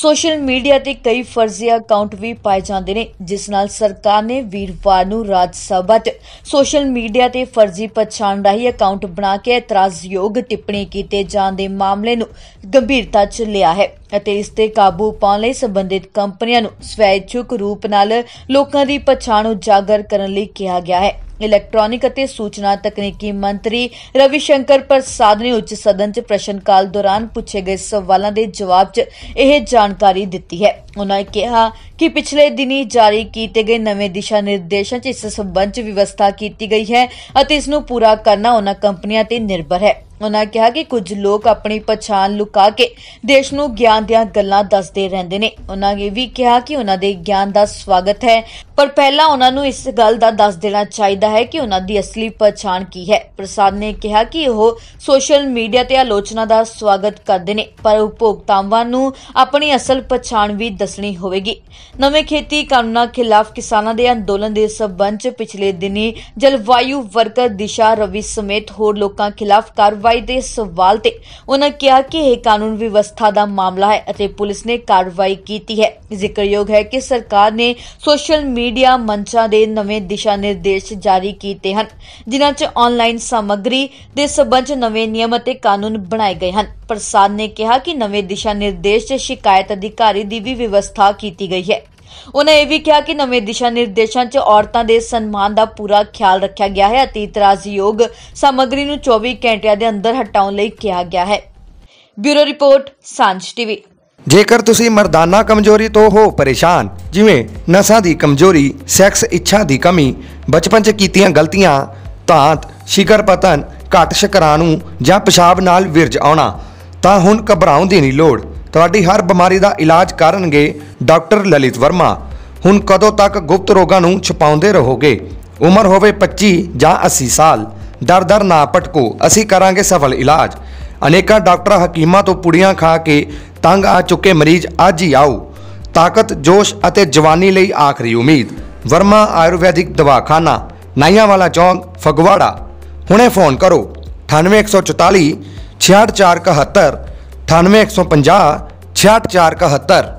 social media ਤੇ ਕਈ ਫਰਜ਼ੀ ਅਕਾਊਂਟ ਵੀ ਪਾਏ ਜਾਂਦੇ ਨੇ ਜਿਸ ਨਾਲ ਸਰਕਾਰ ਨੇ ਵੀਰਵਾਰ ਨੂੰ ਰਾਜ ਸਭਾ 'ਚ ਸੋਸ਼ਲ ਮੀਡੀਆ ਤੇ ਫਰਜ਼ੀ ਪਛਾਣ ਰਾਹੀ ਅਕਾਊਂਟ ਬਣਾ ਕੇ ਇਤਰਾਜ਼ਯੋਗ ਟਿੱਪਣੀ ਕੀਤੇ ਜਾਣ ਦੇ ਮਾਮਲੇ ਨੂੰ ਗੰਭੀਰਤਾ 'ਚ ਲਿਆ ਹੈ ਅਤੇ ਇਸ ਤੇ ਕਾਬੂ ਪਾਉਣ ਲਈ ਸੰਬੰਧਿਤ ਕੰਪਨੀਆਂ ਨੂੰ ਸਵੈਚੁਕ ਰੂਪ ਨਾਲ ਲੋਕਾਂ ਦੀ ਪਛਾਣ ਉਜਾਗਰ ਕਰਨ ਲਈ ਕਿਹਾ ਗਿਆ ਹੈ ਇਲੈਕਟ੍ਰੋਨਿਕ ਅਤੇ ਸੂਚਨਾ ਤਕਨੀਕੀ ਮੰਤਰੀ ਰਵੀ ਸ਼ੰਕਰ ਪ੍ਰਸਾਦ ਨੇ ਉੱਚ ਸਦਨ 'ਚ ਪ੍ਰਸ਼ਨ ਕਾਲ ਦੌਰਾਨ ਪੁੱਛੇ ਗਏ ਸਵਾਲਾਂ ਦੇ ਜਵਾਬ 'ਚ ਇਹ ਜਾਣਕਾਰੀ ਦਿੱਤੀ ਹੈ ਉਨ੍ਹਾਂ ਕਿਹਾ ਕਿ ਪਿਛਲੇ ਦਿਨੀ ਜਾਰੀ ਕੀਤੇ ਗਏ ਨਵੇਂ ਦਿਸ਼ਾ ਨਿਰਦੇਸ਼ਾਂ 'ਚ ਇਸ ਸਬੰਧ 'ਚ ਵਿਵਸਥਾ ਕੀਤੀ ਗਈ ਹੈ ਅਤੇ ਇਸ ਨੂੰ ਪੂਰਾ ਕਰਨਾ ਉਹਨਾਂ ਕੰਪਨੀਆਂ ਤੇ ਨਿਰਭਰ ਹੈ ਉਹਨਾਂ ਕਿਹਾ ਕਿ ਕੁਝ ਲੋਕ ਆਪਣੀ ਪਛਾਣ ਲੁਕਾ ਕੇ ਦੇਸ਼ ਨੂੰ ਗਿਆਨ ਦੀਆਂ ਗੱਲਾਂ ਦੱਸਦੇ ਰਹਿੰਦੇ ਨੇ ਉਹਨਾਂ ਨੇ ਵੀ ਕਿਹਾ ਕਿ ਉਹਨਾਂ ਦੇ ਗਿਆਨ ਦਾ ਸਵਾਗਤ ਹੈ ਪਰ ਪਹਿਲਾਂ ਉਹਨਾਂ ਨੂੰ ਇਸ ਗੱਲ ਦਾ ਦੱਸ ਦੇਣਾ ਚਾਹੀਦਾ ਹੈ ਕਿ ਉਹਨਾਂ ਦੀ ਅਸਲੀ ਪਛਾਣ ਕੀ ਹੈ ਪ੍ਰਸਾਦ ਨੇ ਕਿਹਾ ਕਿ ਉਹ ਸੋਸ਼ਲ ਮੀਡੀਆ ਤੇ ਆਲੋਚਨਾ ਦਾ ਸਵਾਗਤ ਕਰਦੇ ਨੇ ਪਰ ਉਪਭੋਗਤਾਵਾਂ ਨੂੰ ਆਪਣੀ ਅਸਲ ਪਛਾਣ ਵੀ ਦੱਸਣੀ ਹੋਵੇਗੀ ਨਵੇਂ ਖੇਤੀ ਕਾਨੂੰਨਾਂ ਖਿਲਾਫ ਕਿਸਾਨਾਂ ਦੇ ਅੰਦੋਲਨ ਦੇ ਸਬੰਧ ਪਿਛਲੇ ਦਿਨੀ ਜਲਵਾਯੂ ਵਰਕਰ ਦਿਸ਼ਾ ਰਵੀ ਸਮੇਤ ਹੋਰ ਲੋਕਾਂ ਖਿਲਾਫ ਕਾਰਵਾਈ ਕਾਰਵਾਈ ਦੇ ਸਵਾਲ ਤੇ ਉਹਨਾਂ ਕਿਹਾ ਕਿ ਇਹ ਕਾਨੂੰਨ ਵਿਵਸਥਾ ਦਾ ਮਾਮਲਾ ਹੈ ਅਤੇ ਪੁਲਿਸ ਨੇ ਕਾਰਵਾਈ ਕੀਤੀ ਹੈ ਜ਼ਿਕਰਯੋਗ ਹੈ ਕਿ ਸਰਕਾਰ ਨੇ ਸੋਸ਼ਲ ਮੀਡੀਆ ਮੰਚਾਂ ਦੇ ਨਵੇਂ ਦਿਸ਼ਾ ਨਿਰਦੇਸ਼ ਜਾਰੀ ਕੀਤੇ ਹਨ ਜਿਨ੍ਹਾਂ 'ਚ ਆਨਲਾਈਨ ਸਮੱਗਰੀ ਦੇ ਸਬੰਧ ਨਵੇਂ ਨਿਯਮ ਅਤੇ ਕਾਨੂੰਨ ਬਣਾਏ ਗਏ ਹਨ ਪ੍ਰਸਾਦ ਨੇ ਕਿਹਾ ਕਿ ਨਵੇਂ ਦਿਸ਼ਾ ਨਿਰਦੇਸ਼ 'ਚ ਸ਼ਿਕਾਇਤ ਅਧਿਕਾਰੀ ਦੀ ਵੀ ਵਿਵਸਥਾ ਕੀਤੀ ਗਈ ਹੈ ਉਹਨਾਂ ਇਹ ਵੀ ਕਿਹਾ ਕਿ ਨਵੇਂ ਦਿਸ਼ਾ ਨਿਰਦੇਸ਼ਾਂ 'ਚ ਔਰਤਾਂ ਦੇ ਸਨਮਾਨ ਦਾ ਪੂਰਾ ਖਿਆਲ ਰੱਖਿਆ ਗਿਆ ਹੈ ਅਤੇ ਇਤਰਾਜ਼ਯੋਗ ਸਮੱਗਰੀ ਨੂੰ 24 ਘੰਟਿਆਂ ਦੇ ਅੰਦਰ ਹਟਾਉਣ ਲਈ ਕਿਹਾ ਗਿਆ ਹੈ ਬਿਊਰੋ ਰਿਪੋਰਟ ਸਾਂਝ ਟੀਵੀ ਜੇਕਰ ਤੁਸੀਂ ਮਰਦਾਨਾ ਕਮਜ਼ੋਰੀ ਤੋਂ ਹੋ ਪਰੇਸ਼ਾਨ ਜਿਵੇਂ ਨਸਾਂ ਦੀ ਕਮਜ਼ੋਰੀ ਸੈਕਸ ਇੱਛਾ ਦੀ ਕਮੀ ਬਚਪਨ 'ਚ ਕੀਤੀਆਂ ਗਲਤੀਆਂ ਤਾਂਤ ਸ਼ਿਕਰ ਪਤਨ ਘਟ ਨੂੰ ਜਾਂ ਪਿਸ਼ਾਬ ਨਾਲ ਵਿਰਜ ਆਉਣਾ ਤਾਂ ਹੁਣ ਘਬਰਾਉਣ ਦੀ ਨਹੀਂ ਲੋੜ ਤੁਹਾਡੀ ਹਰ ਬਿਮਾਰੀ ਦਾ ਇਲਾਜ ਕਰਨਗੇ ਡਾਕਟਰ ਲਲਿਤ ਵਰਮਾ ਹੁਣ ਕਦੋਂ ਤੱਕ ਗੁਪਤ ਰੋਗਾਂ ਨੂੰ ਛੁਪਾਉਂਦੇ ਰਹੋਗੇ ਉਮਰ ਹੋਵੇ 25 ਜਾਂ 80 ਸਾਲ ਡਰ ਡਰ ਨਾ ਪਟਕੋ ਅਸੀਂ ਕਰਾਂਗੇ ਸਫਲ ਇਲਾਜ ਅਨੇਕਾਂ ਡਾਕਟਰ ਹਕੀਮਾਂ ਤੋਂ ਪੁੜੀਆਂ ਖਾ ਕੇ ਤੰਗ ਆ ਚੁੱਕੇ ਮਰੀਜ਼ ਅੱਜ ਹੀ ਆਓ ਤਾਕਤ ਜੋਸ਼ ਅਤੇ ਜਵਾਨੀ ਲਈ ਆਖਰੀ ਉਮੀਦ ਵਰਮਾ ਆਯੁਰਵੈਦਿਕ ਦਵਾਖਾਨਾ ਵਾਲਾ ਚੌਂਕ ਫਗਵਾੜਾ ਹੁਣੇ ਫੋਨ ਕਰੋ 6471 9815 66471